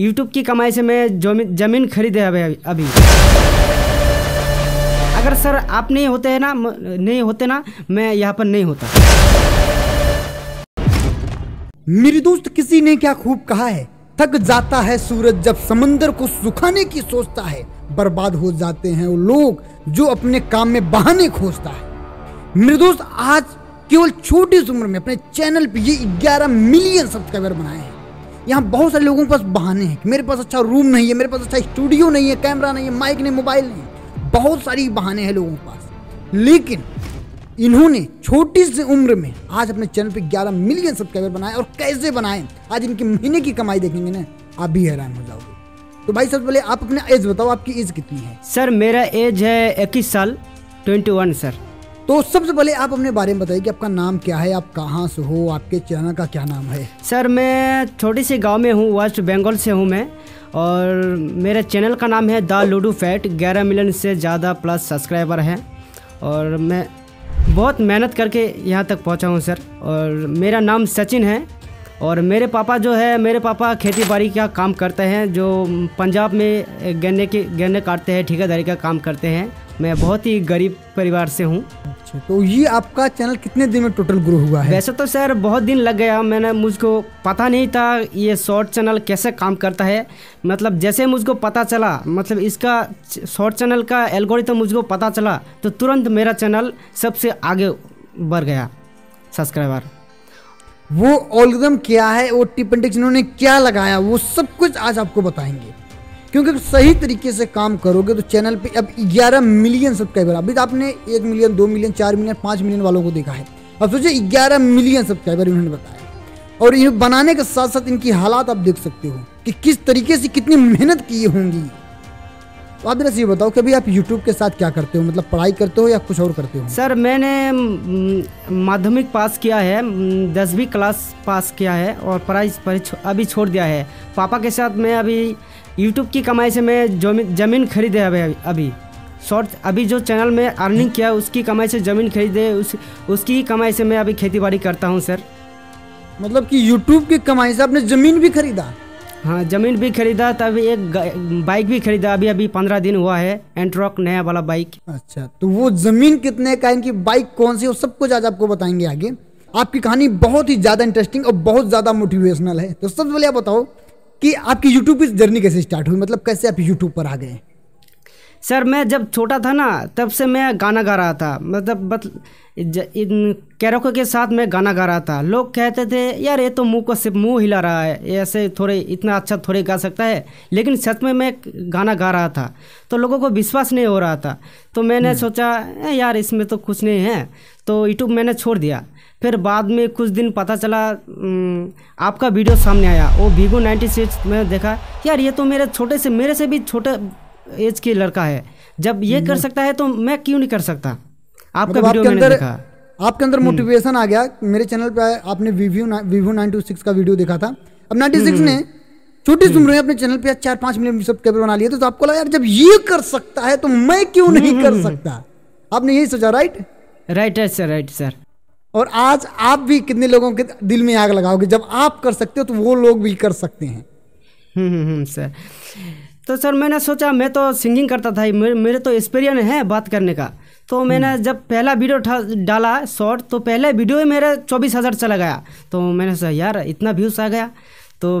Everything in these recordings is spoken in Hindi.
यूट्यूब की कमाई से मैं जमीन खरीदे अभी अभी अगर सर आप नहीं होते हैं ना नहीं होते ना मैं यहाँ पर नहीं होता मेरे दोस्त किसी ने क्या खूब कहा है थक जाता है सूरज जब समंदर को सुखाने की सोचता है बर्बाद हो जाते हैं वो लोग जो अपने काम में बहाने खोजता है मेरे दोस्त आज केवल छोटी उम्र में अपने चैनल पे ये 11 मिलियन सब्सक्राइबर बनाए हैं यहाँ बहुत सारे लोगों के पास बहाने हैं मेरे पास अच्छा रूम नहीं है मेरे पास अच्छा स्टूडियो नहीं है कैमरा नहीं है माइक नहीं मोबाइल नहीं बहुत सारी बहाने हैं लोगों के पास लेकिन इन्होंने छोटी सी उम्र में आज अपने चैनल पे 11 मिलियन सब्सक्राइबर बनाए और कैसे बनाए आज इनकी महीने की कमाई देखेंगे ना आप भी हैरान हो जाओगे तो भाई सबसे पहले आप अपने एज बताओ आपकी एज कितनी है सर मेरा एज है इक्कीस साल ट्वेंटी वन सर तो सबसे पहले आप अपने बारे में बताइए कि आपका नाम क्या है आप कहाँ से हो आपके चैनल का क्या नाम है सर मैं छोटे से गांव में हूँ वेस्ट बंगाल से हूँ मैं और मेरे चैनल का नाम है द लूडो फैट ग्यारह मिलियन से ज़्यादा प्लस सब्सक्राइबर हैं और मैं बहुत मेहनत करके यहाँ तक पहुँचा हूँ सर और मेरा नाम सचिन है और मेरे पापा जो है मेरे पापा खेती बाड़ी का काम करते हैं जो पंजाब में गन्ने के गन्ने काटते हैं ठेकेदारी का काम करते हैं मैं बहुत ही गरीब परिवार से हूँ अच्छा तो ये आपका चैनल कितने दिन में टोटल ग्रो हुआ है वैसे तो सर बहुत दिन लग गया मैंने मुझको पता नहीं था ये शॉर्ट चैनल कैसे काम करता है मतलब जैसे मुझको पता चला मतलब इसका शॉर्ट चैनल का एल्गोरिथम तो मुझको पता चला तो तुरंत मेरा चैनल सबसे आगे बढ़ गया सब्सक्राइबर वो ऑलगम क्या है वो टिप एंड क्या लगाया वो सब कुछ आज आपको बताएंगे क्योंकि तो सही तरीके से काम करोगे तो चैनल पे अब 11 मिलियन सब्सक्राइबर अभी तो आपने एक मिलियन दो मिलियन चार मिलियन पाँच मिलियन वालों को देखा है अब सोचिए ग्यारह मिलियन सब्सक्राइबर इन्होंने बताया और इन्हें बनाने के साथ साथ इनकी हालात आप देख सकते हो कि किस तरीके से कितनी मेहनत की होंगी तो आप जरा ये बताओ अभी आप यूट्यूब के साथ क्या करते हो मतलब पढ़ाई करते हो या कुछ और करते हो सर मैंने माध्यमिक पास किया है दसवीं क्लास पास किया है और पढ़ाई अभी छोड़ दिया है पापा के साथ मैं अभी यूट्यूब की कमाई से मैं ज़मीन खरीदे अभी अभी शॉर्ट अभी जो चैनल में अर्निंग किया उसकी कमाई से ज़मीन खरीदे उस उसकी कमाई से मैं अभी खेती बाड़ी करता हूँ सर मतलब कि यूट्यूब की कमाई से आपने ज़मीन भी खरीदा हाँ ज़मीन भी खरीदा तब एक बाइक भी खरीदा अभी अभी पंद्रह दिन हुआ है एंट्रॉक नया वाला बाइक अच्छा तो वो ज़मीन कितने का इनकी बाइक कौन सी वो सब कुछ आज आपको बताएंगे आगे आपकी कहानी बहुत ही ज़्यादा इंटरेस्टिंग और बहुत ज़्यादा मोटिवेशनल है तो सबसे पहले बताओ कि आपकी यूट्यूब की जर्नी कैसे स्टार्ट हुई मतलब कैसे आप यूट्यूब पर आ गए सर मैं जब छोटा था ना तब से मैं गाना गा रहा था मतलब बत इन कैरोको के साथ मैं गाना गा रहा था लोग कहते थे यार ये तो मुंह को सिर्फ मुंह हिला रहा है ऐसे थोड़े इतना अच्छा थोड़े गा सकता है लेकिन सच में मैं गाना गा रहा था तो लोगों को विश्वास नहीं हो रहा था तो मैंने हम्म। सोचा यार इसमें तो कुछ नहीं है तो यूट्यूब मैंने छोड़ दिया फिर बाद में कुछ दिन पता चला आपका वीडियो सामने आया वो वीवो नाइन्टी सिक्स मैंने देखा यार ये तो मेरे छोटे से मेरे से भी छोटे एज के लड़का है जब ये कर हम्म। सकता है तो मैं क्यों नहीं कर सकता आपका मतलब वीडियो आपके अंदर देखा आपके अंदर मोटिवेशन हम्म। आ गया मेरे चैनल पर आपने वीव्यू वीव्यू नाइन टू सिक्स का वीडियो देखा था अब नाइन्टी सिक्स हम्म। ने छोटी सुन रहे अपने चैनल पे चार पांच मिलियन सब्सक्राइबर बना लिए थे तो, तो आपको लगा यार जब ये कर सकता है तो मैं क्यों नहीं कर सकता आपने यही सोचा राइट राइट है सर राइट सर और आज आप भी कितने लोगों के दिल में आग लगाओगे जब आप कर सकते हो तो वो लोग भी कर सकते हैं सर तो सर मैंने सोचा मैं तो सिंगिंग करता था मेरे तो एक्सपीरियंस है बात करने का तो हम्म। मैंने जब पहला वीडियो डाला शॉर्ट तो पहले वीडियो ही मेरा चौबीस हज़ार चला गया तो मैंने सोचा यार इतना व्यूज़ आ गया तो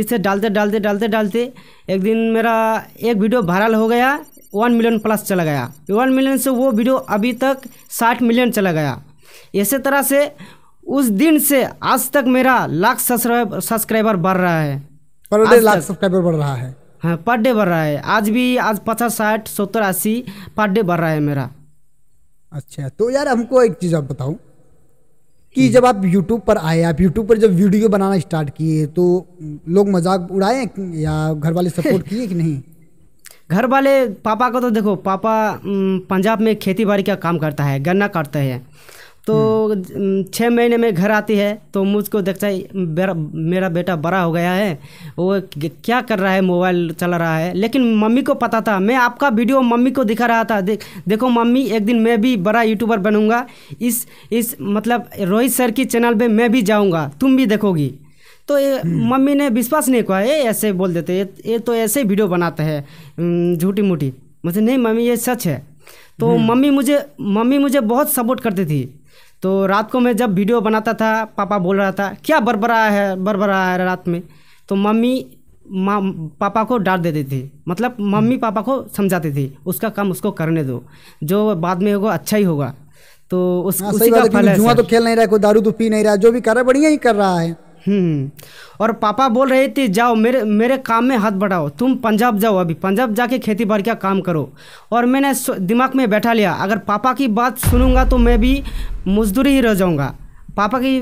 इसे डालते डालते डालते डालते एक दिन मेरा एक वीडियो वायरल हो गया वन मिलियन प्लस चला गया वन मिलियन से वो वीडियो अभी तक साठ मिलियन चला गया ऐसे तरह से उस दिन से आज तक मेरा लाख सब्सक्राइबर बढ़ रहा है लाख सब्सक्राइबर बढ़ रहा है हाँ पर डे बढ़ रहा है आज भी आज पचास साठ सत्तर अस्सी पर डे बढ़ रहा है मेरा अच्छा तो यार हमको एक चीज़ आप बताओ कि जब आप YouTube पर आए आप YouTube पर जब वीडियो बनाना स्टार्ट किए तो लोग मजाक उड़ाए या घर वाले सपोर्ट किए कि नहीं घर वाले पापा को तो देखो पापा पंजाब में खेती बाड़ी का काम करता है गन्ना काटते हैं तो छः महीने में घर आती है तो मुझको देखता है मेरा बेटा बड़ा हो गया है वो क्या कर रहा है मोबाइल चला रहा है लेकिन मम्मी को पता था मैं आपका वीडियो मम्मी को दिखा रहा था देख देखो मम्मी एक दिन मैं भी बड़ा यूट्यूबर बनूंगा इस इस मतलब रोहित सर की चैनल पे मैं भी जाऊँगा तुम भी देखोगी तो ये हम्म। मम्मी ने विश्वास नहीं किया ये ऐसे बोल देते ये तो ऐसे वीडियो बनाते हैं झूठी मूठी मुझे नहीं मम्मी ये सच है तो हम्म। मम्मी मुझे मम्मी मुझे बहुत सपोर्ट करती थी तो रात को मैं जब वीडियो बनाता था पापा बोल रहा था क्या बरबरा है बरबरा है रात में तो मम्मी माँ पापा को डांट देते थे मतलब मम्मी हम्म। पापा को समझाते थे उसका काम उसको करने दो जो बाद में होगा अच्छा ही होगा तो उस, आ, हाँ, उसी का फल है जुआ तो खेल नहीं रहा है कोई दारू तो पी नहीं रहा जो भी कर रहा है बढ़िया ही कर रहा है हम्म। और पापा बोल रहे थे जाओ मेरे मेरे काम में हाथ बढ़ाओ तुम पंजाब जाओ अभी पंजाब जाके खेती बाड़ी का काम करो और मैंने दिमाग में बैठा लिया अगर पापा की बात सुनूंगा तो मैं भी मजदूरी ही रह जाऊँगा पापा की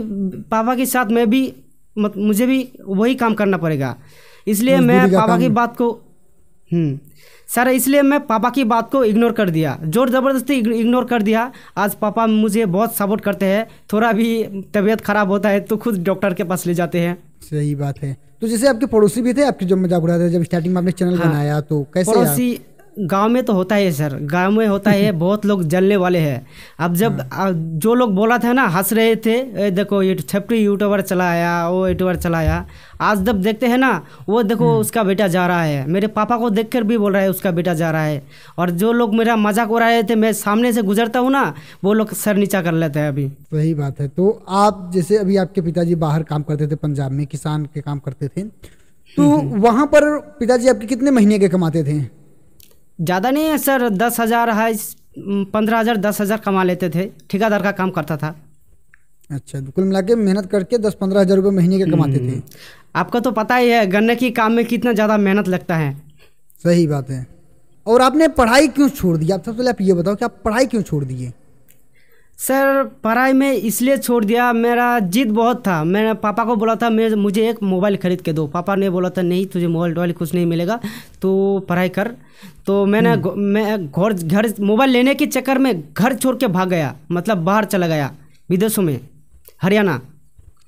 पापा के साथ मैं भी मत, मुझे भी वही काम करना पड़ेगा इसलिए मैं पापा की बात को हम्म। सर इसलिए मैं पापा की बात को इग्नोर कर दिया जोर ज़बरदस्ती इग्नोर कर दिया आज पापा मुझे बहुत सपोर्ट करते हैं थोड़ा भी तबीयत ख़राब होता है तो खुद डॉक्टर के पास ले जाते हैं सही बात है तो जैसे आपके पड़ोसी भी थे आपके जो मजाक उड़ा रहे जब स्टार्टिंग में आपने चैनल हाँ, बनाया तो कैसे पड़ोसी गांव में तो होता है सर गांव में होता है बहुत लोग जलने वाले हैं अब जब हाँ। जो लोग बोला था ना हंस रहे थे ए देखो ये छपटी यूट्यूबर चला आया वो यूट्यूबर चला आया आज जब देखते हैं ना वो देखो हम्म। उसका बेटा जा रहा है मेरे पापा को देखकर भी बोल रहा है उसका बेटा जा रहा है और जो लोग मेरा मजाक उड़ा रहे थे मैं सामने से गुजरता हूँ ना वो लोग सर नीचा कर लेते हैं अभी वही बात है तो आप जैसे अभी आपके पिताजी बाहर काम करते थे पंजाब में किसान के काम करते थे तो हम्म, हम्म। वहाँ पर पिताजी आपके कितने महीने के कमाते थे ज़्यादा नहीं है सर दस हज़ार है पंद्रह हज़ार दस हज़ार कमा लेते थे ठेकादार का काम करता था अच्छा तो कुल मिला के मेहनत करके दस पंद्रह हज़ार रुपये महीने के कमाते थे हम्म। आपका तो पता ही है गन्ने के काम में कितना ज़्यादा मेहनत लगता है सही बात है और आपने पढ़ाई क्यों छोड़ दी आप सबसे पहले आप ये बताओ कि आप पढ़ाई क्यों छोड़ दिए सर पढ़ाई में इसलिए छोड़ दिया मेरा जिद बहुत था मैंने पापा को बोला था मैं मुझे एक मोबाइल ख़रीद के दो पापा ने बोला था नहीं तुझे मोबाइल वोबाइल कुछ नहीं मिलेगा तो पढ़ाई कर तो मैंने हम्म। मैं घर घर मोबाइल लेने के चक्कर में घर छोड़ के भाग गया मतलब बाहर चला गया विदेशों में हरियाणा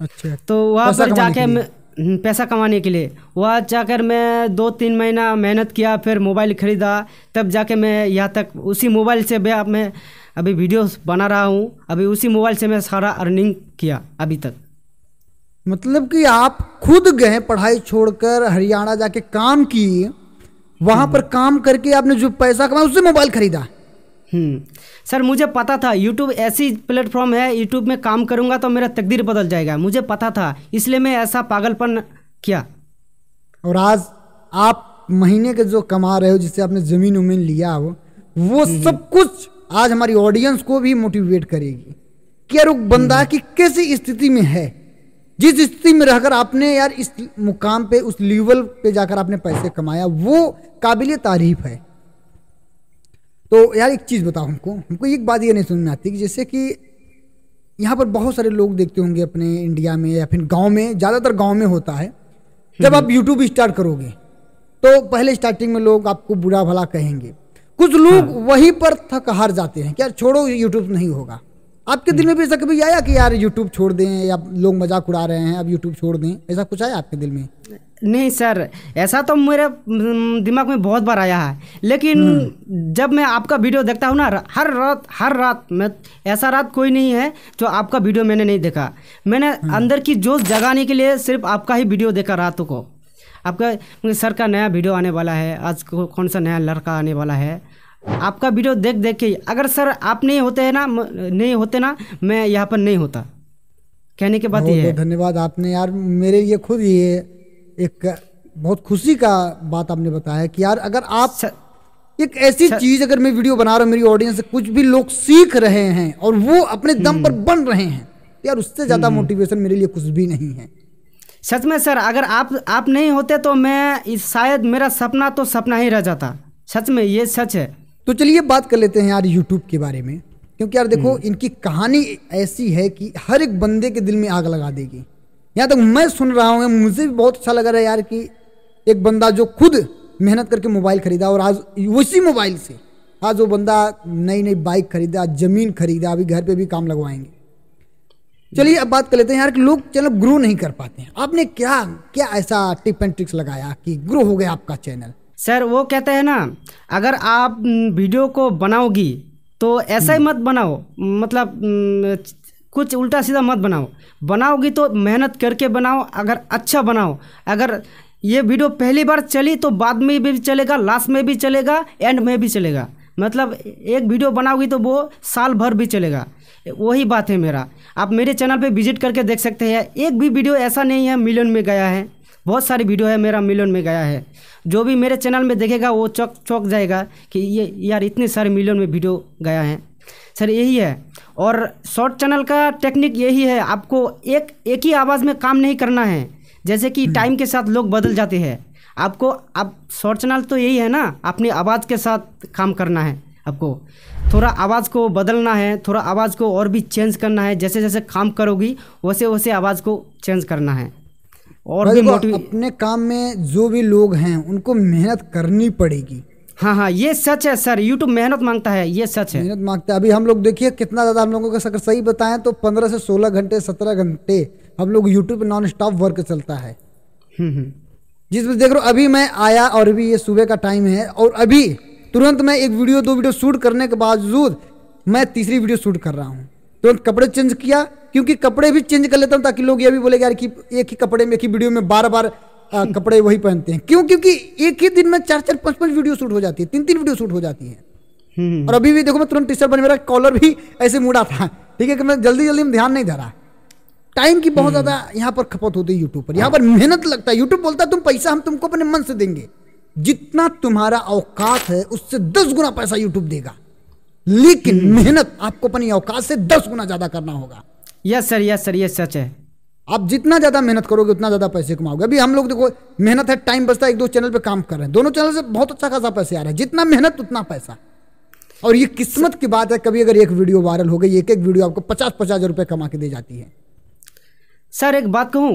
अच्छा तो वहाँ पर जाके मैं हम्म, पैसा कमाने के लिए वहाँ जाकर मैं दो तीन महीना मेहनत किया फिर मोबाइल ख़रीदा तब जाके मैं यहाँ तक उसी मोबाइल से मैं अभी वीडियोस बना रहा हूँ अभी उसी मोबाइल से मैं सारा अर्निंग किया अभी तक मतलब कि आप खुद गए पढ़ाई छोड़कर हरियाणा जाके काम किए वहाँ पर हम्म। काम करके आपने जो पैसा कमाया उससे मोबाइल खरीदा हम्म। सर मुझे पता था यूट्यूब ऐसी प्लेटफॉर्म है यूट्यूब में काम करूँगा तो मेरा तकदीर बदल जाएगा मुझे पता था इसलिए मैं ऐसा पागलपन किया और आज आप महीने के जो कमा रहे हो जिससे आपने ज़मीन उमीन लिया हो वो हम्म। सब कुछ आज हमारी ऑडियंस को भी मोटिवेट करेगी कि यार बंदा हम्म। कि किस स्थिति में है जिस स्थिति में रहकर आपने यार इस मुकाम पे उस लेवल पे जाकर आपने पैसे कमाया वो काबिल तारीफ है तो यार एक चीज़ बताओ हमको हमको एक बात ये नहीं सुनने में आती कि जैसे कि यहाँ पर बहुत सारे लोग देखते होंगे अपने इंडिया में या फिर गांव में ज़्यादातर गांव में होता है जब हम्म। आप यूट्यूब स्टार्ट करोगे तो पहले स्टार्टिंग में लोग आपको बुरा भला कहेंगे कुछ लोग हाँ। वहीं पर थक हार जाते हैं क्या छोड़ो यूट्यूब तो नहीं होगा आपके दिल में भी ऐसा कभी आया कि यार यूट्यूब छोड़ दें या लोग मजाक उड़ा रहे हैं अब यूट्यूब छोड़ दें ऐसा कुछ आया आपके दिल में नहीं सर ऐसा तो मेरे दिमाग में बहुत बार आया है लेकिन हाँ। जब मैं आपका वीडियो देखता हूँ ना हर रात हर रात मैं ऐसा रात कोई नहीं है जो आपका वीडियो मैंने नहीं देखा मैंने हाँ। अंदर की जोश जगाने के लिए सिर्फ आपका ही वीडियो देखा रातों को आपका सर का नया वीडियो आने वाला है आज कौन सा नया लड़का आने वाला है आपका वीडियो देख देख के अगर सर आप नहीं होते हैं ना नहीं होते ना मैं यहाँ पर नहीं होता कहने के बाद ये है धन्यवाद आपने यार मेरे लिए खुद ये एक बहुत खुशी का बात आपने बताया कि यार अगर आप सर, एक ऐसी चीज अगर मैं वीडियो बना रहा हूँ मेरी ऑडियंस से कुछ भी लोग सीख रहे हैं और वो अपने दम पर हम्म। बन रहे हैं यार उससे ज्यादा मोटिवेशन हम्म। मेरे लिए कुछ भी नहीं है सच में सर अगर आप आप नहीं होते तो मैं इस शायद मेरा सपना तो सपना ही रह जाता सच में ये सच है तो चलिए बात कर लेते हैं यार यूट्यूब के बारे में क्योंकि यार देखो हम्म। इनकी कहानी ऐसी है कि हर एक बंदे के दिल में आग लगा देगी यहाँ तक मैं सुन रहा हूँ मुझे भी बहुत अच्छा लग रहा है यार कि एक बंदा जो खुद मेहनत करके मोबाइल खरीदा और आज उसी मोबाइल से आज वो बंदा नई नई बाइक खरीदा जमीन खरीदा अभी घर पे भी काम लगवाएंगे चलिए अब बात कर लेते हैं यार कि लोग चैनल ग्रो नहीं कर पाते हैं आपने क्या क्या ऐसा टिप एंड ट्रिक्स लगाया कि ग्रो हो गया आपका चैनल सर वो कहते हैं ना अगर आप वीडियो को बनाओगी तो ऐसा ही हम्म। मत बनाओ मतलब कुछ उल्टा सीधा मत बनाओ बनाओगी तो मेहनत करके बनाओ अगर अच्छा बनाओ अगर ये वीडियो पहली बार चली तो बाद में भी चलेगा लास्ट में भी चलेगा एंड में भी चलेगा मतलब एक वीडियो बनाओगी तो वो साल भर भी चलेगा वही बात है मेरा आप मेरे चैनल पे विजिट करके देख सकते हैं एक भी वीडियो ऐसा नहीं है मिलियन में गया है बहुत सारी वीडियो है मेरा मिलियन में गया है जो भी मेरे चैनल में देखेगा वो चौक चौक जाएगा कि ये यार इतने सारे मिलियन में वीडियो गया है सर यही है और शॉर्ट चैनल का टेक्निक यही है आपको एक एक ही आवाज़ में काम नहीं करना है जैसे कि हम्म। टाइम के साथ लोग बदल जाते हैं आपको आप शॉर्ट चैनल तो यही है ना अपनी आवाज़ के साथ काम करना है आपको थोड़ा आवाज़ को बदलना है थोड़ा आवाज़ को और भी चेंज करना है जैसे जैसे काम करोगी वैसे वैसे आवाज़ को चेंज करना है और भी मोटिव अपने काम में जो भी लोग हैं उनको मेहनत करनी पड़ेगी हाँ हाँ ये सच है सर यूट्यूब मेहनत मांगता है ये सच है मेहनत मांगता है अभी हम लोग देखिए कितना ज़्यादा हम लोगों को अगर सही बताएं तो पंद्रह से सोलह घंटे सत्रह घंटे हम लोग यूट्यूब नॉन स्टॉप वर्क चलता है हम्म, हम्म। जिसमें देख रहे हो अभी मैं आया और अभी ये सुबह का टाइम है और अभी तुरंत मैं एक वीडियो दो वीडियो शूट करने के बावजूद मैं तीसरी वीडियो शूट कर रहा हूँ तुरंत कपड़े चेंज किया क्योंकि कपड़े भी चेंज कर लेता हूँ ताकि लोग ये भी बोले यार कि एक ही कपड़े में एक ही वीडियो में बार बार आ, कपड़े वही पहनते हैं क्यों क्योंकि एक ही दिन में चार चार पांच पांच वीडियो शूट हो जाती है तीन तीन वीडियो शूट हो जाती है हम्म। और अभी भी देखो मैं तुरंत टी शर्ट बने मेरा कॉलर भी ऐसे मुड़ा था ठीक है कि मैं जल्दी जल्दी में ध्यान नहीं धरा रहा टाइम की बहुत हम्म। ज्यादा यहाँ पर खपत होती है यूट्यूब पर यहाँ पर मेहनत लगता है यूट्यूब बोलता है तुम पैसा हम तुमको अपने मन से देंगे जितना तुम्हारा औकात है उससे दस गुना पैसा यूट्यूब देगा लेकिन हम्म। मेहनत आपको अपनी औकात से दस गुना ज्यादा करना होगा yes sir yes sir yes सच है आप जितना ज्यादा मेहनत करोगे उतना ज्यादा पैसे कमाओगे अभी हम लोग देखो मेहनत है टाइम बचता है एक दो चैनल पे काम कर रहे हैं दोनों चैनल से बहुत अच्छा खासा पैसे आ रहा है जितना मेहनत उतना पैसा और ये किस्मत की बात है कभी अगर एक वीडियो वायरल हो गई एक एक वीडियो आपको पचास पचास हजार रुपये कमा के दे जाती है सर एक बात कहूँ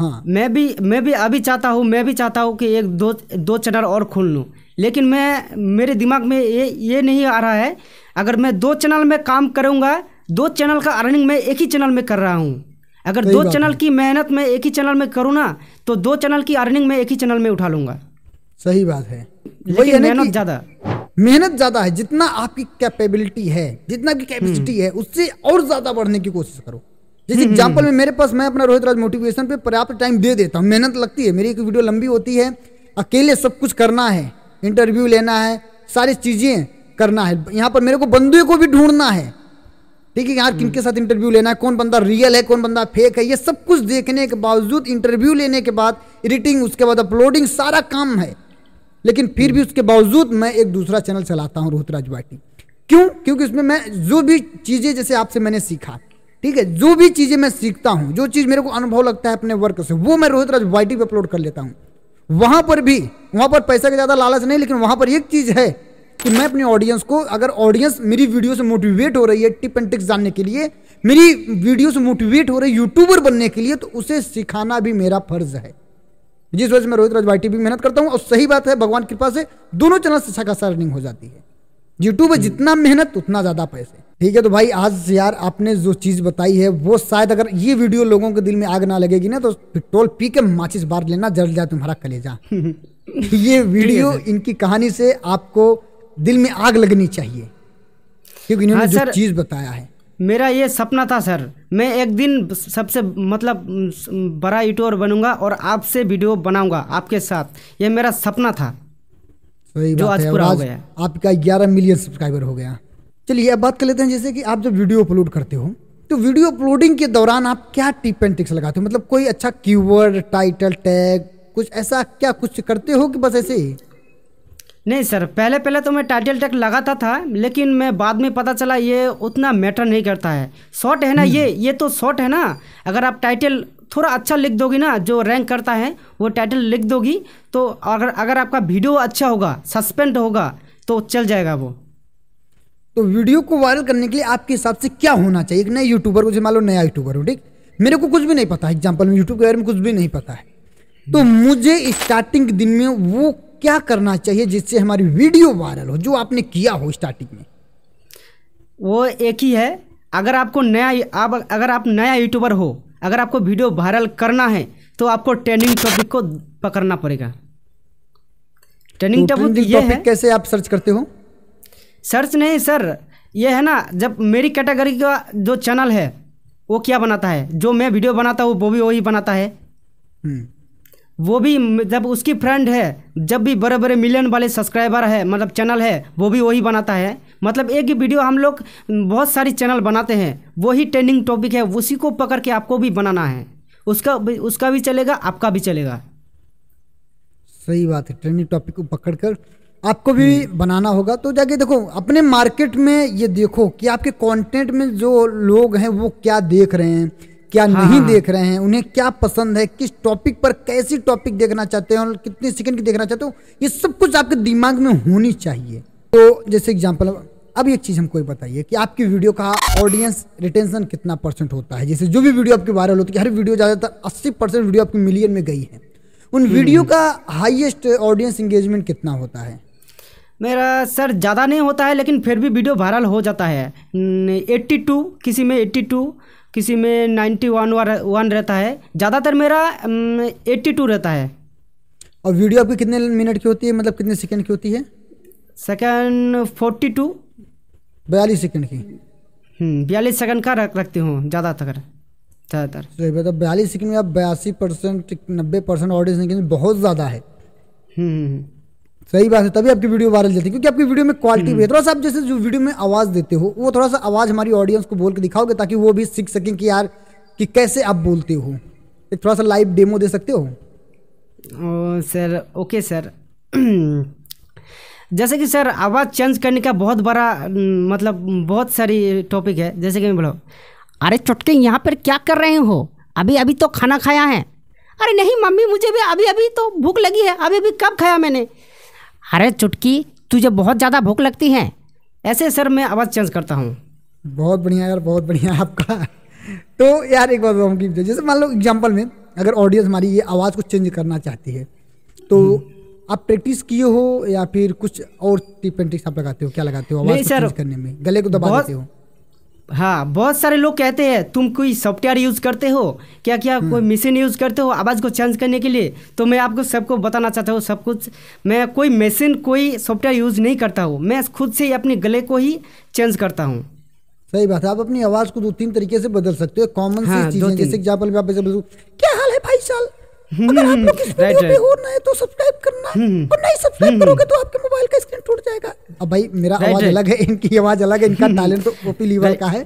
हाँ मैं भी मैं भी अभी चाहता हूँ मैं भी चाहता हूँ कि एक दो दो चैनल और खोल लूँ लेकिन मैं मेरे दिमाग में ये ये नहीं आ रहा है अगर मैं दो चैनल में काम करूँगा दो चैनल का अर्निंग मैं एक ही चैनल में कर रहा हूँ अगर दो चैनल की मेहनत मैं एक ही चैनल में करूँ ना तो दो चैनल की अर्निंग मैं एक ही चैनल में उठा लूँगा सही बात है लेकिन मेहनत ज़्यादा मेहनत ज़्यादा है जितना आपकी कैपेबिलिटी है जितना की कैपेसिटी हम्म। है उससे और ज़्यादा बढ़ने की कोशिश करो जैसे एग्जाम्पल हम्म, हम्म। में मेरे पास मैं अपना रोहित राज मोटिवेशन पे पर्याप्त टाइम दे देता हूँ मेहनत लगती है मेरी एक वीडियो लंबी होती है अकेले सब कुछ करना है इंटरव्यू लेना है सारी चीज़ें करना है यहाँ पर मेरे को बंदुए को भी ढूंढना है ठीक है यार हाँ, हम्म। के साथ इंटरव्यू लेना है कौन बंदा रियल है कौन बंदा फेक है ये सब कुछ देखने के बावजूद इंटरव्यू लेने के बाद एडिटिंग उसके बाद अपलोडिंग सारा काम है लेकिन फिर भी उसके बावजूद मैं एक दूसरा चैनल चलाता हूँ रोहतराज वाटी क्यों क्योंकि उसमें मैं जो भी चीज़ें जैसे आपसे मैंने सीखा ठीक है जो भी चीज़ें मैं सीखता हूं जो चीज़ मेरे को अनुभव लगता है अपने वर्क से वो मैं रोहित राज वाइटी पे अपलोड कर लेता हूं वहां पर भी वहां पर पैसा का ज़्यादा लालच नहीं लेकिन वहां पर एक चीज़ है कि मैं अपने ऑडियंस को अगर ऑडियंस मेरी वीडियो से मोटिवेट हो रही है टिप एंड टिक्स जानने के लिए मेरी वीडियो से मोटिवेट हो रही है यूट्यूबर बनने के लिए तो उसे सिखाना भी मेरा फर्ज है जिस वजह से मैं रोहित राज वाई भी मेहनत करता हूं और सही बात है भगवान कृपा से दोनों चैनल से अच्छा खासा रनिंग हो जाती है यूट्यूब हम्म। जितना मेहनत उतना ज़्यादा पैसे ठीक है तो भाई आज यार आपने जो चीज़ बताई है वो शायद अगर ये वीडियो लोगों के दिल में आग ना लगेगी ना तो पेट्रोल पी के माचिस बार लेना जल जाए तुम्हारा कलेजा तो ये वीडियो इनकी कहानी से आपको दिल में आग लगनी चाहिए क्योंकि इन्होंने हाँ जो चीज़ बताया है मेरा ये सपना था सर मैं एक दिन सबसे मतलब बड़ा यूट्यूबर बनूंगा और आपसे वीडियो बनाऊंगा आपके साथ ये मेरा सपना था सही जो आज पूरा हो गया आपका ग्यारह मिलियन सब्सक्राइबर हो गया चलिए अब बात कर लेते हैं जैसे कि आप जब वीडियो अपलोड करते हो तो वीडियो अपलोडिंग के दौरान आप क्या टिप एंड टिक्स लगाते हो मतलब कोई अच्छा कीवर्ड टाइटल टैग कुछ ऐसा क्या कुछ करते हो कि बस ऐसे ही नहीं सर पहले पहले तो मैं टाइटल टैग लगाता था लेकिन मैं बाद में पता चला ये उतना मैटर नहीं करता है शॉर्ट है ना हम्म। ये ये तो शॉर्ट है ना अगर आप टाइटल थोड़ा अच्छा लिख दोगी ना जो रैंक करता है वो टाइटल लिख दोगी तो अगर अगर आपका वीडियो अच्छा होगा सस्पेंड होगा तो चल जाएगा वो तो वीडियो को वायरल करने के लिए आपके हिसाब से क्या होना चाहिए एक नए यूट्यूबर को जो मान लो नया यूट्यूबर हो ठीक मेरे को कुछ भी नहीं पता एग्जाम्पल में यूट्यूब के बारे में कुछ भी नहीं पता है तो मुझे स्टार्टिंग दिन में वो क्या करना चाहिए जिससे हमारी वीडियो वायरल हो जो आपने किया हो स्टार्टिंग में वो एक ही है अगर आपको नया आप अगर आप नया यूट्यूबर हो अगर आपको वीडियो वायरल करना है तो आपको ट्रेंडिंग टॉपिक को पकड़ना पड़ेगा ट्रेंडिंग टॉपिक तो ये है कैसे आप सर्च करते हो सर्च नहीं सर ये है ना जब मेरी कैटेगरी का जो चैनल है वो क्या बनाता है जो मैं वीडियो बनाता हूँ वो भी वही बनाता है हम्म। वो भी जब उसकी फ्रेंड है जब भी बड़े बड़े मिलियन वाले सब्सक्राइबर है मतलब चैनल है वो भी वही बनाता है मतलब एक ही वीडियो हम लोग बहुत सारी चैनल बनाते हैं वही ट्रेंडिंग टॉपिक है उसी को पकड़ के आपको भी बनाना है उसका उसका भी चलेगा आपका भी चलेगा सही बात है ट्रेंडिंग टॉपिक को पकड़ कर आपको भी हम्म। बनाना होगा तो जाके देखो अपने मार्केट में ये देखो कि आपके कंटेंट में जो लोग हैं वो क्या देख रहे हैं क्या हाँ, नहीं देख रहे हैं उन्हें क्या पसंद है किस टॉपिक पर कैसी टॉपिक देखना चाहते हैं और कितने सेकंड की देखना चाहते हो ये सब कुछ आपके दिमाग में होनी चाहिए तो जैसे एग्जाम्पल अब एक चीज़ हमको बताइए कि आपकी वीडियो का ऑडियंस रिटेंशन कितना परसेंट होता है जैसे जो भी वीडियो आपकी वायरल होती है हर वीडियो ज़्यादातर अस्सी परसेंट वीडियो आपकी मिलियन में गई है उन वीडियो हम्म। का हाइएस्ट ऑडियंस इंगेजमेंट कितना होता है मेरा सर ज़्यादा नहीं होता है लेकिन फिर भी वीडियो वायरल हो जाता है एट्टी टू किसी में एट्टी टू किसी में नाइन्टी वन वन रहता है ज़्यादातर मेरा एट्टी टू रहता है और वीडियो आपकी कितने मिनट की होती है मतलब कितने सेकेंड की होती है सेकेंड फोर्टी टू बयालीस सेकेंड की हम्म, बयालीस सेकेंड का रख रखती हूँ ज़्यादातर ज़्यादातर तो बयालीस सेकेंड में आप बयासी परसेंट नब्बे परसेंट ऑडियंस बहुत ज़्यादा है हम्म, हम्म, सही बात है तभी आपकी वीडियो वायरल जाती है क्योंकि आपकी वीडियो में क्वालिटी हम्म। भी है थोड़ा सा आप जैसे जो वीडियो में आवाज़ देते हो वो थोड़ा सा आवाज़ हमारी ऑडियंस को बोल के दिखाओगे ताकि वो भी सीख सकें कि यार कि कैसे आप बोलते हो एक थोड़ा सा लाइव डेमो दे सकते हो ओ, सर ओके सर जैसे कि सर आवाज़ चेंज करने का बहुत बड़ा मतलब बहुत सारी टॉपिक है जैसे कि मैं अरे चुटके यहाँ पर क्या कर रहे हो अभी अभी तो खाना खाया है अरे नहीं मम्मी मुझे भी अभी अभी तो भूख लगी है अभी अभी कब खाया मैंने अरे चुटकी तुझे बहुत ज़्यादा भूख लगती है ऐसे सर मैं आवाज़ चेंज करता हूँ बहुत बढ़िया यार बहुत बढ़िया आपका तो यार एक बात बताऊँ जैसे मान लो एग्जाम्पल में अगर ऑडियंस हमारी ये आवाज़ को चेंज करना चाहती है तो हम्म। आप प्रैक्टिस किए हो या फिर कुछ और टिप एंड ट्रिक्स आप लगाते हो क्या लगाते हो आवाज़ चेंज करने में गले को दबा देते हो हाँ बहुत सारे लोग कहते हैं तुम कोई सॉफ्टवेयर यूज़ करते हो क्या क्या हम्म। कोई मशीन यूज़ करते हो आवाज़ को चेंज करने के लिए तो मैं आपको सबको बताना चाहता हूँ सब कुछ मैं कोई मशीन कोई सॉफ्टवेयर यूज़ नहीं करता हूँ मैं खुद से ही अपने गले को ही चेंज करता हूँ सही बात है आप अपनी आवाज़ को दो तीन तरीके से बदल सकते हो कॉमन हाँ, सी चीज़ें जैसे एग्जांपल में आप क्या हाल है भाई साहब अगर आप इस हो नए तो सब्सक्राइब करना हम्म, हम्म. और नहीं सब्सक्राइब हम्म, करोगे तो आपके मोबाइल का स्क्रीन टूट जाएगा अब भाई मेरा आवाज अलग है इनकी आवाज अलग है इनका टैलेंट तो ओपी लीवर का है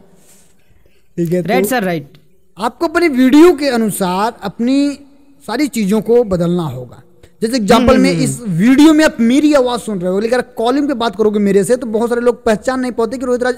ठीक है राइट सर राइट आपको अपनी वीडियो के अनुसार अपनी सारी चीजों को बदलना होगा जैसे एग्जाम्पल में इस वीडियो में आप मेरी आवाज सुन रहे हो लेकिन कॉलिंग पे बात करोगे मेरे से तो बहुत सारे लोग पहचान नहीं पाते कि रोहित राज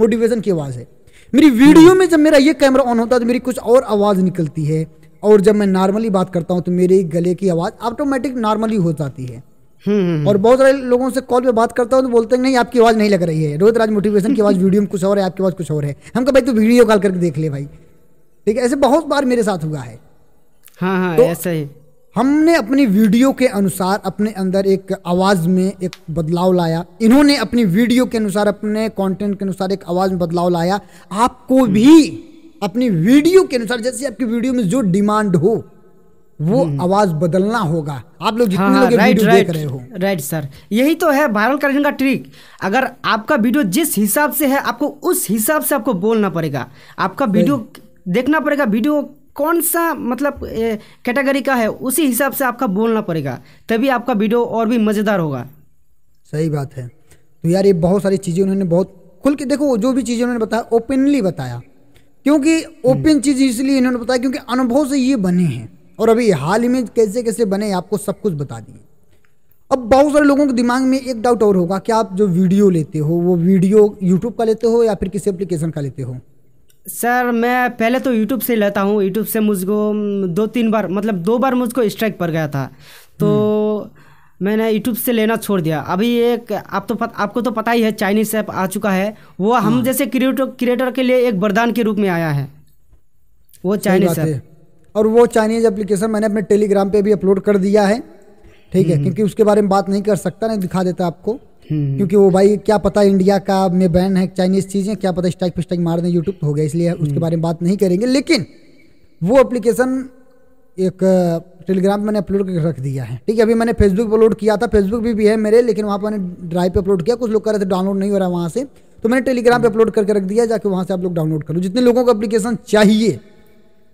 मोटिवेशन की आवाज है मेरी वीडियो में जब मेरा ये कैमरा ऑन होता है तो मेरी कुछ और आवाज निकलती है और जब मैं नॉर्मली बात करता हूँ तो मेरे गले की आवाज़ ऑटोमेटिक नॉर्मली हो जाती है हम्म, हम्म, हम्म। और बहुत सारे लोगों से कॉल पे बात करता हूँ तो बोलते हैं नहीं आपकी आवाज़ नहीं लग रही है रोहित राज मोटिवेशन की आवाज़ वीडियो में कुछ और है आपकी आवाज़ कुछ और है हम भाई तू वीडियो कॉल करके देख ले भाई ठीक है ऐसे बहुत बार मेरे साथ हुआ है हाँ हाँ तो ऐसा ही हमने अपनी वीडियो के अनुसार अपने अंदर एक आवाज़ में एक बदलाव लाया इन्होंने अपनी वीडियो के अनुसार अपने कंटेंट के अनुसार एक आवाज़ में बदलाव लाया आपको भी अपनी वीडियो के अनुसार जैसे आपकी वीडियो में जो डिमांड हो वो हम्म। आवाज बदलना होगा आप लोग जितने हाँ, लोग राइट, हाँ, वीडियो राइट, देख रहे हो राइट सर यही तो है वायरल करने का ट्रिक अगर आपका वीडियो जिस हिसाब से है आपको उस हिसाब से आपको बोलना पड़ेगा आपका वीडियो देखना पड़ेगा वीडियो कौन सा मतलब कैटेगरी का है उसी हिसाब से आपका बोलना पड़ेगा तभी आपका वीडियो और भी मज़ेदार होगा सही बात है तो यार ये बहुत सारी चीज़ें उन्होंने बहुत खुल के देखो जो भी चीज़ें उन्होंने बताया ओपनली बताया क्योंकि हम्म। ओपन चीज इसलिए इन्होंने बताया क्योंकि अनुभव से ये बने हैं और अभी हाल ही में कैसे कैसे बने आपको सब कुछ बता दिए अब बहुत सारे लोगों के दिमाग में एक डाउट और होगा कि आप जो वीडियो लेते हो वो वीडियो यूट्यूब का लेते हो या फिर किसी एप्लीकेशन का लेते हो सर मैं पहले तो यूट्यूब से लेता हूँ यूट्यूब से मुझको दो तीन बार मतलब दो बार मुझको स्ट्राइक पर गया था तो हम्म। मैंने यूट्यूब से लेना छोड़ दिया अभी एक आप तो पत, आपको तो पता ही है चाइनीज ऐप आ चुका है वो हम हाँ। जैसे क्रिएटर क्रिएटर के लिए एक वरदान के रूप में आया है वो चाइनीज ऐप और वो चाइनीज एप्लीकेशन मैंने अपने टेलीग्राम पे भी अपलोड कर दिया है ठीक है हम्म। क्योंकि उसके बारे में बात नहीं कर सकता नहीं दिखा देता आपको हम्म। क्योंकि वो भाई क्या पता इंडिया का में बैन है चाइनीज चीज़ें क्या पता स्टाइक पिस्टाइक मार दें यूट्यूब हो गया इसलिए उसके हम्म। बारे में बात नहीं करेंगे लेकिन वो एप्लीकेशन एक टेलीग्राम पे मैंने अपलोड करके रख दिया है ठीक है अभी मैंने फेसबुक पर अपलोड किया था फेसबुक भी, भी है मेरे लेकिन वहाँ पर मैंने ड्राइव पे अपलोड किया कुछ लोग कह रहे थे डाउनलोड नहीं हो रहा है वहाँ से तो मैंने टेलीग्राम पे अपलोड करके रख दिया जाके वहाँ से आप लोग डाउनलोड करो जितने लोगों को अप्लीकेशन चाहिए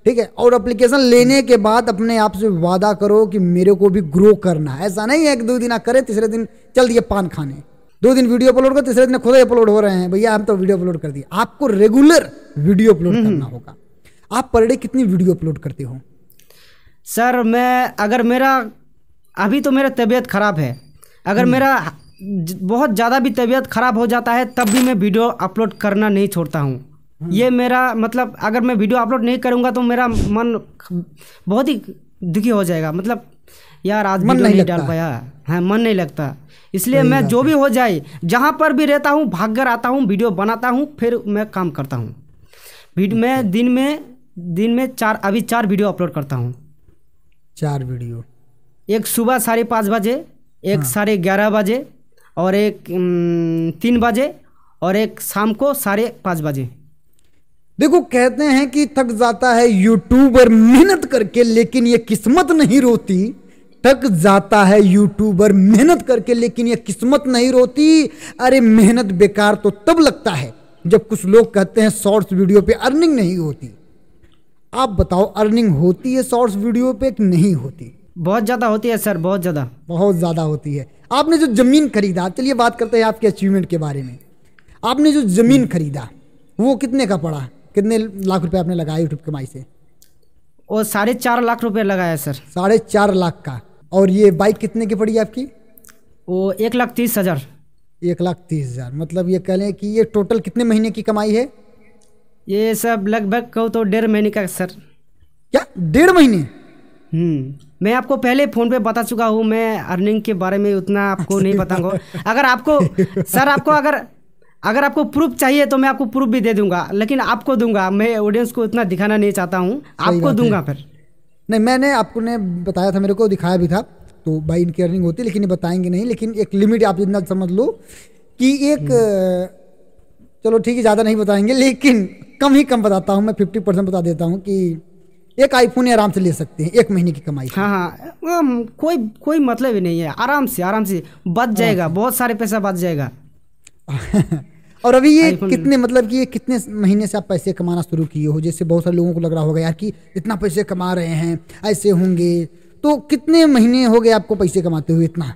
ठीक है और अप्लीकेशन लेने के बाद अपने आप से वादा करो कि मेरे को भी ग्रो करना है ऐसा नहीं है एक दो दिन आप करें तीसरे दिन चल दिए पान खाने दो दिन वीडियो अपलोड करो तीसरे दिन खुद ही अपलोड हो रहे हैं भैया हम तो वीडियो अपलोड कर दिए आपको रेगुलर वीडियो अपलोड करना होगा आप पर डे कितनी वीडियो अपलोड करते हो सर मैं अगर मेरा अभी तो मेरा तबीयत ख़राब है अगर हम्म। मेरा बहुत ज़्यादा भी तबीयत ख़राब हो जाता है तब भी मैं वीडियो अपलोड करना नहीं छोड़ता हूँ हम्म। ये मेरा मतलब अगर मैं वीडियो अपलोड नहीं करूँगा तो मेरा मन बहुत ही दुखी हो जाएगा मतलब यार आज मन नहीं, नहीं डाल पाया है हाँ, मन नहीं लगता इसलिए मैं जो भी हो जाए जहाँ पर भी रहता हूँ भाग कर आता हूँ वीडियो बनाता हूँ फिर मैं काम करता हूँ अच्छा। मैं दिन में दिन में चार अभी चार वीडियो अपलोड करता हूँ चार वीडियो एक सुबह साढ़े पाँच बजे एक हाँ। साढ़े ग्यारह बजे और एक तीन बजे और एक शाम को साढ़े पाँच बजे देखो कहते हैं कि थक जाता है यूट्यूबर मेहनत करके लेकिन ये किस्मत नहीं रोती थक जाता है यूट्यूबर मेहनत करके लेकिन ये किस्मत नहीं रोती अरे मेहनत बेकार तो तब लगता है जब कुछ लोग कहते हैं शॉर्ट्स वीडियो पे अर्निंग नहीं होती आप बताओ अर्निंग होती है शॉर्ट्स वीडियो पे कि नहीं होती बहुत ज़्यादा होती है सर बहुत ज़्यादा बहुत ज़्यादा होती है आपने जो ज़मीन खरीदा चलिए बात करते हैं आपके अचीवमेंट के बारे में आपने जो ज़मीन खरीदा वो कितने का पड़ा कितने लाख रुपए आपने लगाया यूट्यूब कमाई से वो साढ़े चार लाख रुपए लगाया सर साढ़े चार लाख का और ये बाइक कितने की पड़ी आपकी वो एक लाख तीस हज़ार एक लाख तीस हज़ार मतलब ये कह लें कि ये टोटल कितने महीने की कमाई है ये सब लगभग कहो तो डेढ़ महीने का सर क्या डेढ़ महीने हम्म, मैं आपको पहले फ़ोन पे बता चुका हूँ मैं अर्निंग के बारे में उतना आपको नहीं अच्छा। बताऊंगा अगर आपको सर आपको अगर अगर आपको प्रूफ चाहिए तो मैं आपको प्रूफ भी दे दूंगा लेकिन आपको दूंगा मैं ऑडियंस को इतना दिखाना नहीं चाहता हूँ आपको दूंगा फिर नहीं मैंने आपको ने बताया था मेरे को दिखाया भी था तो भाई इनकी अर्निंग होती लेकिन ये बताएंगे नहीं लेकिन एक लिमिट आप इतना समझ लो कि एक हम्म। चलो ठीक है ज़्यादा नहीं बताएंगे लेकिन कम ही कम बताता हूँ मैं फिफ्टी परसेंट बता देता हूँ कि एक आईफोन आराम से ले सकते हैं एक महीने की कमाई हाँ हाँ कोई कोई मतलब ही नहीं है आराम से आराम से बच जाएगा बहुत सारे पैसा बच जाएगा और अभी ये कितने मतलब कि ये कितने महीने से आप पैसे कमाना शुरू किए हो जैसे बहुत सारे लोगों को लग रहा होगा यार कि इतना पैसे कमा रहे हैं ऐसे होंगे तो कितने महीने हो गए आपको पैसे कमाते हुए इतना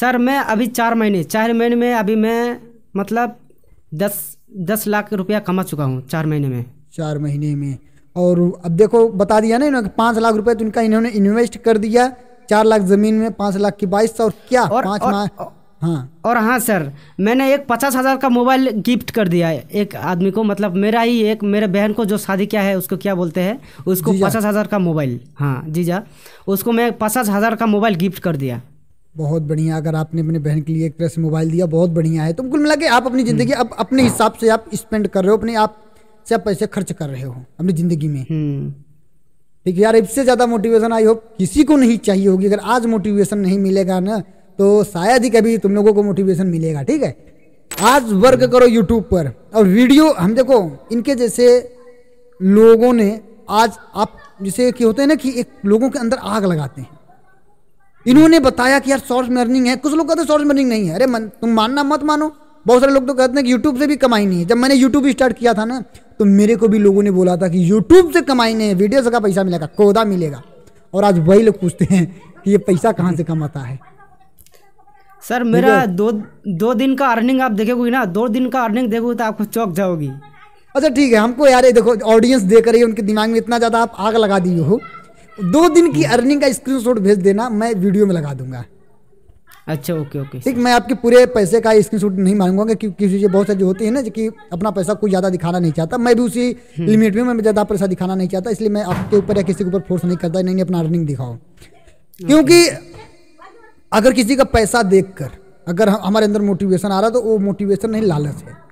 सर मैं अभी चार महीने चार महीने में अभी मैं मतलब दस दस लाख रुपया कमा चुका हूँ चार महीने में चार महीने में और अब देखो बता दिया ना इन्होंने पाँच लाख रुपए तो इनका इन्होंने इन्वेस्ट कर दिया चार लाख जमीन में पाँच लाख की बाईस और क्या और, पाँच और, हाँ और हाँ सर मैंने एक पचास हज़ार का मोबाइल गिफ्ट कर दिया है एक आदमी को मतलब मेरा ही एक मेरे बहन को जो शादी किया है उसको क्या बोलते हैं उसको पचास हज़ार का मोबाइल हाँ जीजा उसको मैं पचास हज़ार का मोबाइल गिफ्ट कर दिया बहुत बढ़िया अगर आपने अपने बहन के लिए एक तरह से मोबाइल दिया बहुत बढ़िया है तो कुल मिला के आप अपनी हम्म। ज़िंदगी अब अपने हाँ। हिसाब से आप स्पेंड कर रहे हो अपने आप से आप पैसे खर्च कर रहे हो अपनी ज़िंदगी में हम्म। ठीक है यार इससे ज़्यादा मोटिवेशन आई होप किसी को नहीं चाहिए होगी अगर आज मोटिवेशन नहीं मिलेगा ना तो शायद ही कभी तुम लोगों को मोटिवेशन मिलेगा ठीक है आज वर्क हम्म। करो यूट्यूब पर और वीडियो हम देखो इनके जैसे लोगों ने आज आप जैसे कि होते हैं ना कि एक लोगों के अंदर आग लगाते हैं इन्होंने बताया कि यार सोर्स मर्निंग है कुछ लोग कहते हैं सोर्स मर्निंग नहीं है अरे मन, तुम मानना मत मानो बहुत सारे लोग तो कहते हैं कि यूट्यूब से भी कमाई नहीं है जब मैंने यूट्यूब स्टार्ट किया था ना तो मेरे को भी लोगों ने बोला था कि यूट्यूब से कमाई नहीं है वीडियो से का पैसा मिलेगा कोदा मिलेगा और आज वही लोग पूछते हैं कि ये पैसा कहाँ से कमाता है सर मेरा दो दो दिन का अर्निंग आप देखोगी ना दो दिन का अर्निंग देखोगे तो आपको चौक जाओगी अच्छा ठीक है हमको यार ये देखो ऑडियंस देख रही है उनके दिमाग में इतना ज़्यादा आप आग लगा दी हो दो दिन की अर्निंग का स्क्रीनशॉट भेज देना मैं वीडियो में लगा दूंगा अच्छा ओके ओके ठीक मैं आपके पूरे पैसे का स्क्रीनशॉट नहीं मांगूंगा क्योंकि किसी चीज़ बहुत सारी होती है ना कि अपना पैसा कोई ज़्यादा दिखाना नहीं चाहता मैं भी उसी लिमिट हम्म। में मैं ज़्यादा पैसा दिखाना नहीं चाहता इसलिए मैं आपके ऊपर या किसी के ऊपर फोर्स नहीं करता नहीं अपना अर्निंग दिखाओ क्योंकि अगर किसी का पैसा देख अगर हमारे अंदर मोटिवेशन आ रहा तो वो मोटिवेशन नहीं लालच है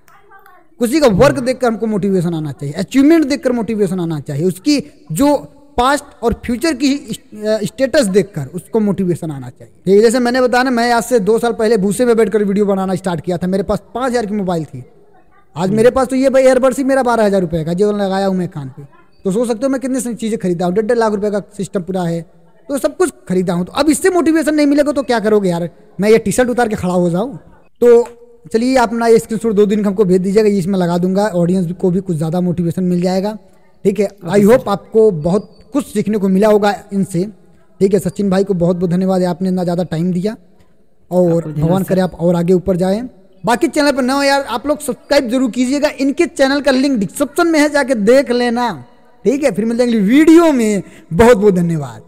किसी का वर्क देख हमको मोटिवेशन आना चाहिए अचीवमेंट देख मोटिवेशन आना चाहिए उसकी जो पास्ट और फ्यूचर की स्टेटस देखकर उसको मोटिवेशन आना चाहिए जैसे मैंने बताया ना मैं आज से दो साल पहले भूसे में बैठकर वीडियो बनाना स्टार्ट किया था मेरे पास पाँच हज़ार की मोबाइल थी आज मेरे पास तो ये भाई एयरबड्स ही मेरा बारह हज़ार रुपये का जो लगाया हूँ मैं कान पे तो सोच सकते हो मैं कितनी सारी चीज़ें खरीदा हूँ डेढ़ डेढ़ लाख रुपये का सिस्टम पूरा है तो सब कुछ खरीदा हूँ तो अब इससे मोटिवेशन नहीं मिलेगा तो क्या करोगे यार मैं ये टी शर्ट उतार के खड़ा हो जाऊँ तो चलिए अपना ये स्क्रीन दो दिन हमको भेज दीजिएगा इसमें लगा दूंगा ऑडियंस को भी कुछ ज़्यादा मोटिवेशन मिल जाएगा ठीक है आई होप आपको बहुत कुछ सीखने को मिला होगा इनसे ठीक है सचिन भाई को बहुत बहुत धन्यवाद आपने इतना ज़्यादा टाइम दिया और भगवान करे आप और आगे ऊपर जाए बाकी चैनल पर ना हो यार आप लोग सब्सक्राइब जरूर कीजिएगा इनके चैनल का लिंक डिस्क्रिप्शन में है जाके देख लेना ठीक है फिर मिलते हैं वीडियो में बहुत बहुत धन्यवाद